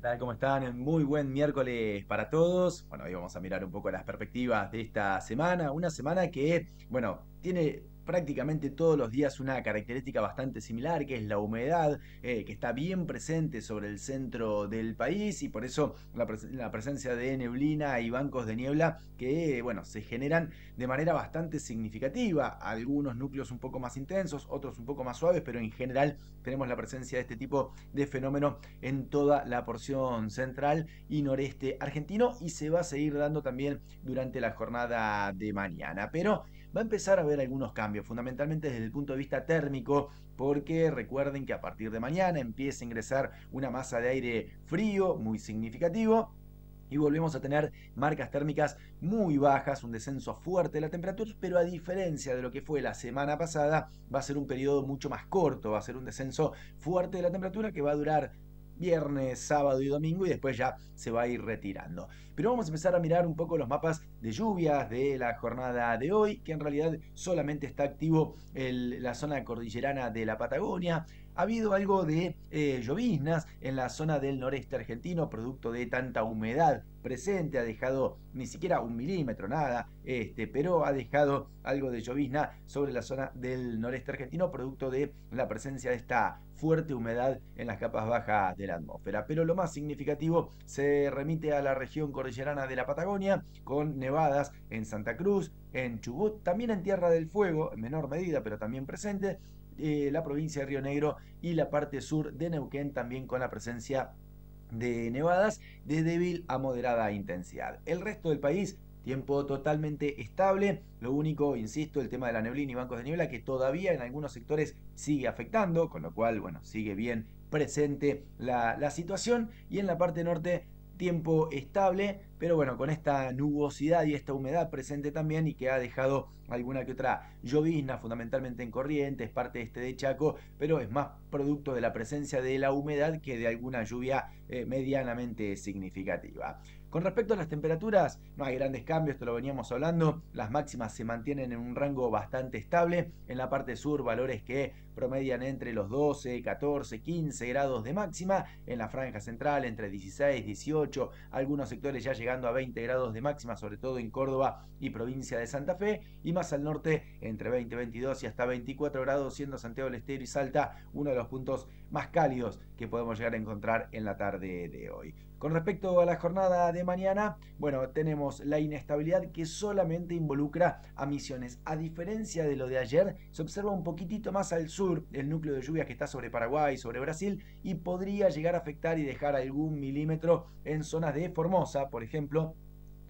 tal? ¿Cómo están? Muy buen miércoles para todos. Bueno, hoy vamos a mirar un poco las perspectivas de esta semana. Una semana que, bueno, tiene prácticamente todos los días una característica bastante similar, que es la humedad, eh, que está bien presente sobre el centro del país y por eso la, presencia de neblina y bancos de niebla que, bueno, se generan de manera bastante significativa. Algunos núcleos un poco más intensos, otros un poco más suaves, pero en general tenemos la presencia de este tipo de fenómeno en toda la porción central y noreste argentino y se va a seguir dando también durante la jornada de mañana. Pero va a empezar a haber algunos cambios, fundamentalmente desde el punto de vista térmico, porque recuerden que a partir de mañana empieza a ingresar una masa de aire frío muy significativo y volvemos a tener marcas térmicas muy bajas, un descenso fuerte de la temperatura, pero a diferencia de lo que fue la semana pasada, va a ser un periodo mucho más corto, va a ser un descenso fuerte de la temperatura que va a durar viernes, sábado y domingo y después ya se va a ir retirando. Pero vamos a empezar a mirar un poco los mapas de lluvias de la jornada de hoy, que en realidad solamente está activo la zona cordillerana de la Patagonia. Ha habido algo de eh, lloviznas en la zona del noreste argentino, producto de tanta humedad presente, ha dejado ni siquiera un milímetro, nada, este, pero ha dejado algo de llovizna sobre la zona del noreste argentino, producto de la presencia de esta fuerte humedad en las capas bajas de la atmósfera. Pero lo más significativo se remite a la región cordillerana de la Patagonia, con nevadas en Santa Cruz, en Chubut, también en Tierra del Fuego, en menor medida, pero también presente, eh, la provincia de Río Negro y la parte sur de Neuquén, también con la presencia de nevadas de débil a moderada intensidad. El resto del país tiempo totalmente estable. Lo único, insisto, el tema de la neblina y bancos de niebla que todavía en algunos sectores sigue afectando, con lo cual, bueno, sigue bien presente la, la situación. Y en la parte norte tiempo estable, pero bueno, con esta nubosidad y esta humedad presente también y que ha dejado alguna que otra llovizna, fundamentalmente en Corrientes, parte de este de Chaco, pero es más producto de la presencia de la humedad que de alguna lluvia eh, medianamente significativa. Con respecto a las temperaturas, no hay grandes cambios, esto lo veníamos hablando. Las máximas se mantienen en un rango bastante estable. En la parte sur, valores que promedian entre los 12, 14, 15 grados de máxima. En la franja central, entre 16, 18, algunos sectores ya llegando a 20 grados de máxima, sobre todo en Córdoba y provincia de Santa Fe. Y más al norte, entre 20, 22 y hasta 24 grados, siendo Santiago del Estero y Salta uno de los puntos más cálidos que podemos llegar a encontrar en la tarde de hoy. Con respecto a la jornada de de mañana, bueno, tenemos la inestabilidad que solamente involucra a Misiones. A diferencia de lo de ayer, se observa un poquitito más al sur el núcleo de lluvias que está sobre Paraguay, sobre Brasil, y podría llegar a afectar y dejar algún milímetro en zonas de Formosa, por ejemplo,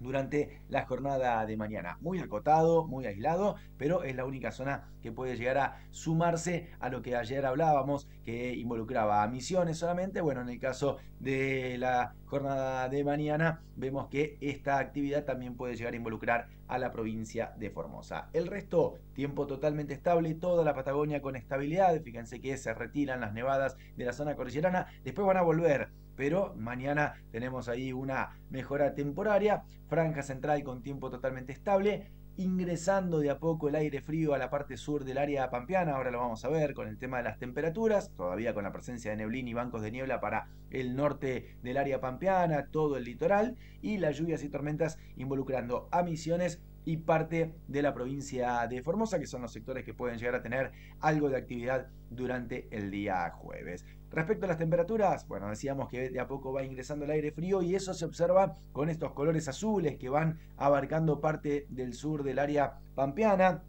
durante la jornada de mañana. Muy acotado, muy aislado, pero es la única zona que puede llegar a sumarse a lo que ayer hablábamos, que involucraba a misiones solamente. Bueno, en el caso de la jornada de mañana, vemos que esta actividad también puede llegar a involucrar a la provincia de Formosa. El resto, tiempo totalmente estable, toda la Patagonia con estabilidad, fíjense que se retiran las nevadas de la zona cordillerana, después van a volver pero mañana tenemos ahí una mejora temporaria, franja central con tiempo totalmente estable, ingresando de a poco el aire frío a la parte sur del área pampeana, ahora lo vamos a ver con el tema de las temperaturas, todavía con la presencia de neblín y bancos de niebla para el norte del área pampeana, todo el litoral, y las lluvias y tormentas involucrando a Misiones y parte de la provincia de Formosa, que son los sectores que pueden llegar a tener algo de actividad durante el día jueves. Respecto a las temperaturas, bueno, decíamos que de a poco va ingresando el aire frío y eso se observa con estos colores azules que van abarcando parte del sur del área pampeana.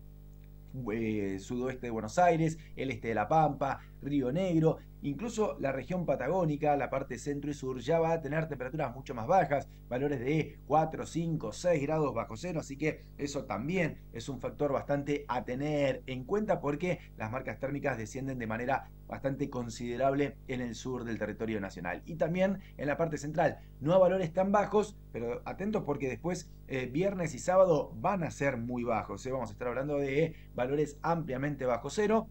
Eh, sudoeste de Buenos Aires, el este de La Pampa, Río Negro Incluso la región patagónica, la parte centro y sur, ya va a tener temperaturas mucho más bajas, valores de 4, 5, 6 grados bajo cero, así que eso también es un factor bastante a tener en cuenta porque las marcas térmicas descienden de manera bastante considerable en el sur del territorio nacional. Y también en la parte central, no a valores tan bajos, pero atentos porque después eh, viernes y sábado van a ser muy bajos. ¿eh? Vamos a estar hablando de valores ampliamente bajo cero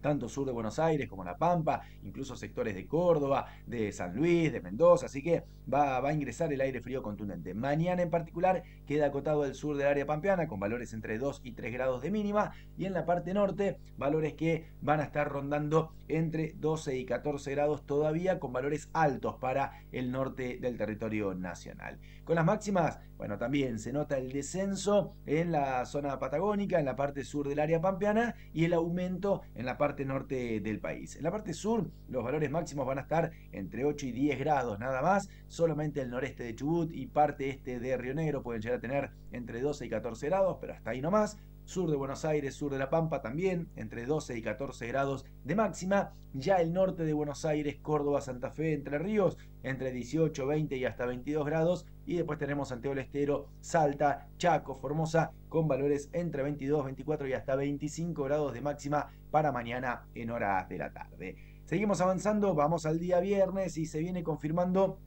tanto sur de Buenos Aires como La Pampa, incluso sectores de Córdoba, de San Luis, de Mendoza, así que va, va a ingresar el aire frío contundente. Mañana en particular queda acotado el sur del área pampeana con valores entre 2 y 3 grados de mínima y en la parte norte valores que van a estar rondando entre 12 y 14 grados todavía con valores altos para el norte del territorio nacional. Con las máximas, bueno, también se nota el descenso en la zona patagónica, en la parte sur del área pampeana y el aumento en la parte parte norte del país. En la parte sur, los valores máximos van a estar entre 8 y 10 grados nada más. Solamente el noreste de Chubut y parte este de Río Negro pueden llegar a tener entre 12 y 14 grados, pero hasta ahí nomás sur de Buenos Aires, sur de La Pampa también, entre 12 y 14 grados de máxima, ya el norte de Buenos Aires, Córdoba, Santa Fe, Entre Ríos, entre 18, 20 y hasta 22 grados, y después tenemos Santiago del Estero, Salta, Chaco, Formosa, con valores entre 22, 24 y hasta 25 grados de máxima para mañana en horas de la tarde. Seguimos avanzando, vamos al día viernes y se viene confirmando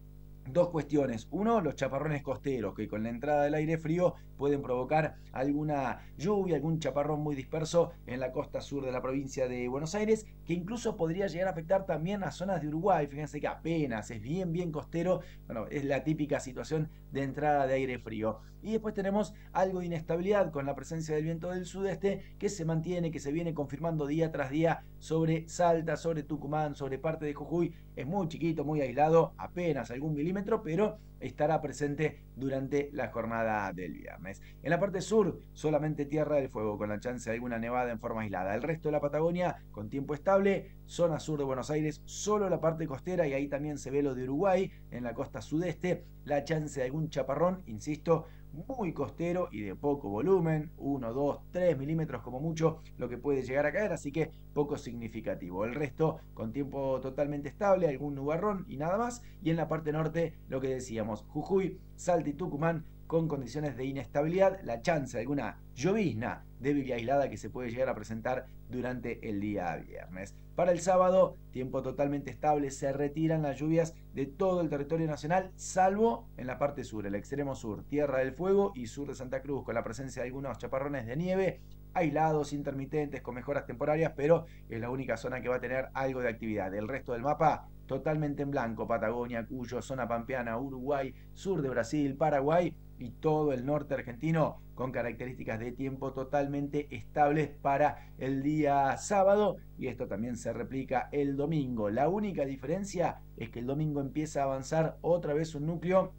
Dos cuestiones. Uno, los chaparrones costeros, que con la entrada del aire frío pueden provocar alguna lluvia, algún chaparrón muy disperso en la costa sur de la provincia de Buenos Aires, que incluso podría llegar a afectar también a zonas de Uruguay. Fíjense que apenas es bien, bien costero. Bueno, es la típica situación de entrada de aire frío. Y después tenemos algo de inestabilidad con la presencia del viento del sudeste que se mantiene, que se viene confirmando día tras día sobre Salta, sobre Tucumán, sobre parte de Jujuy. Es muy chiquito, muy aislado, apenas algún milímetro, pero estará presente durante la jornada del viernes. En la parte sur, solamente Tierra del Fuego, con la chance de alguna nevada en forma aislada. El resto de la Patagonia, con tiempo estable, zona sur de Buenos Aires, solo la parte costera, y ahí también se ve lo de Uruguay, en la costa sudeste, la chance de algún chaparrón, insisto, muy costero y de poco volumen, 1, 2, 3 milímetros como mucho lo que puede llegar a caer, así que poco significativo. El resto con tiempo totalmente estable, algún nubarrón y nada más. Y en la parte norte, lo que decíamos, Jujuy, Salta y Tucumán con condiciones de inestabilidad, la chance de alguna llovizna débil y aislada que se puede llegar a presentar durante el día viernes. Para el sábado, tiempo totalmente estable, se retiran las lluvias de todo el territorio nacional, salvo en la parte sur, el extremo sur, Tierra del Fuego y sur de Santa Cruz, con la presencia de algunos chaparrones de nieve aislados, intermitentes, con mejoras temporarias, pero es la única zona que va a tener algo de actividad. El resto del mapa totalmente en blanco, Patagonia, Cuyo, zona pampeana, Uruguay, sur de Brasil, Paraguay y todo el norte argentino con características de tiempo totalmente estables para el día sábado y esto también se replica el domingo. La única diferencia es que el domingo empieza a avanzar otra vez un núcleo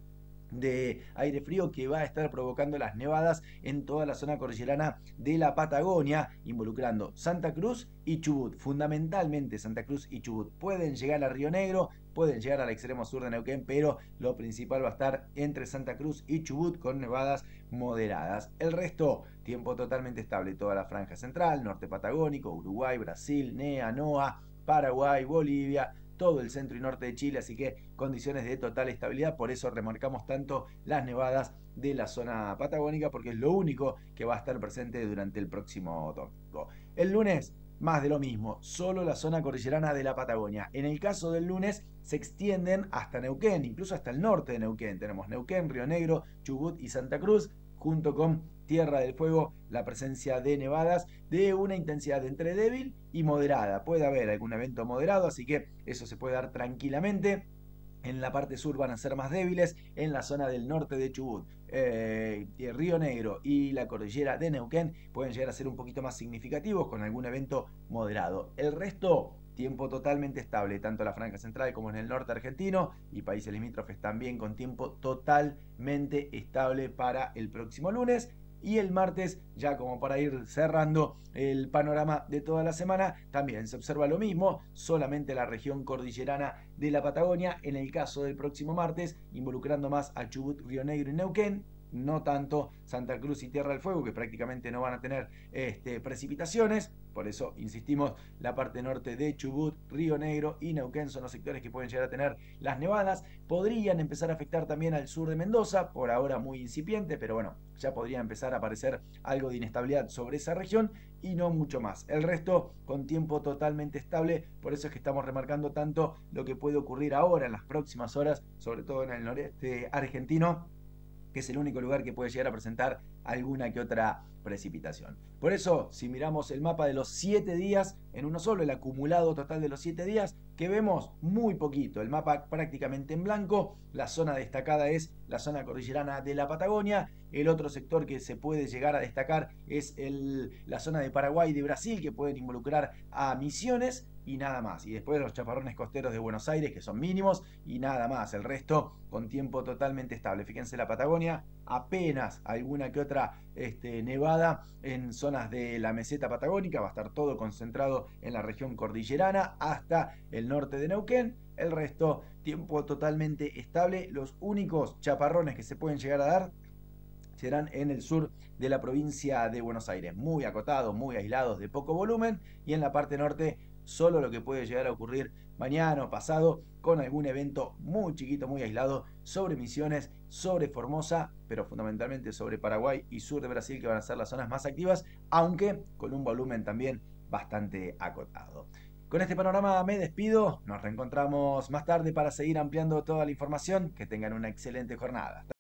de aire frío que va a estar provocando las nevadas en toda la zona cordillerana de la Patagonia, involucrando Santa Cruz y Chubut. Fundamentalmente Santa Cruz y Chubut pueden llegar a Río Negro, pueden llegar al extremo sur de Neuquén, pero lo principal va a estar entre Santa Cruz y Chubut con nevadas moderadas. El resto, tiempo totalmente estable, toda la franja central, norte patagónico, Uruguay, Brasil, NEA, NOA, Paraguay, Bolivia, todo el centro y norte de Chile, así que condiciones de total estabilidad, por eso remarcamos tanto las nevadas de la zona patagónica, porque es lo único que va a estar presente durante el próximo domingo. El lunes más de lo mismo, solo la zona cordillerana de la Patagonia. En el caso del lunes se extienden hasta Neuquén, incluso hasta el norte de Neuquén. Tenemos Neuquén, Río Negro, Chubut y Santa Cruz, junto con Tierra del Fuego la presencia de nevadas de una intensidad entre débil y moderada. Puede haber algún evento moderado, así que eso se puede dar tranquilamente. En la parte sur van a ser más débiles, en la zona del norte de Chubut, eh, Río Negro y la cordillera de Neuquén pueden llegar a ser un poquito más significativos con algún evento moderado. El resto tiempo totalmente estable, tanto en la franja central como en el norte argentino y países limítrofes también con tiempo totalmente estable para el próximo lunes. Y el martes, ya como para ir cerrando el panorama de toda la semana, también se observa lo mismo, solamente la región cordillerana de la Patagonia, en el caso del próximo martes, involucrando más a Chubut, Río Negro y Neuquén, no tanto Santa Cruz y Tierra del Fuego, que prácticamente no van a tener este, precipitaciones. Por eso, insistimos, la parte norte de Chubut, Río Negro y Neuquén son los sectores que pueden llegar a tener las nevadas. Podrían empezar a afectar también al sur de Mendoza, por ahora muy incipiente, pero bueno, ya podría empezar a aparecer algo de inestabilidad sobre esa región y no mucho más. El resto con tiempo totalmente estable, por eso es que estamos remarcando tanto lo que puede ocurrir ahora en las próximas horas, sobre todo en el noreste argentino que es el único lugar que puede llegar a presentar alguna que otra precipitación. Por eso, si miramos el mapa de los 7 días en uno solo, el acumulado total de los siete días, que vemos muy poquito, el mapa prácticamente en blanco, la zona destacada es la zona cordillerana de la Patagonia, el otro sector que se puede llegar a destacar es la zona de Paraguay y de Brasil, que pueden involucrar a misiones, y nada más. Y después los chaparrones costeros de Buenos Aires, que son mínimos, y nada más. El resto con tiempo totalmente estable. Fíjense la Patagonia, apenas alguna que otra este, nevada en zonas de la meseta patagónica, va a estar todo concentrado en la región cordillerana hasta el norte de Neuquén. El resto, tiempo totalmente estable. Los únicos chaparrones que se pueden llegar a dar serán en el sur de la provincia de Buenos Aires, muy acotados, muy aislados, de poco volumen, y en la parte norte solo lo que puede llegar a ocurrir mañana o pasado con algún evento muy chiquito, muy aislado sobre Misiones, sobre Formosa, pero fundamentalmente sobre Paraguay y sur de Brasil que van a ser las zonas más activas, aunque con un volumen también bastante acotado. Con este panorama me despido, nos reencontramos más tarde para seguir ampliando toda la información, que tengan una excelente jornada.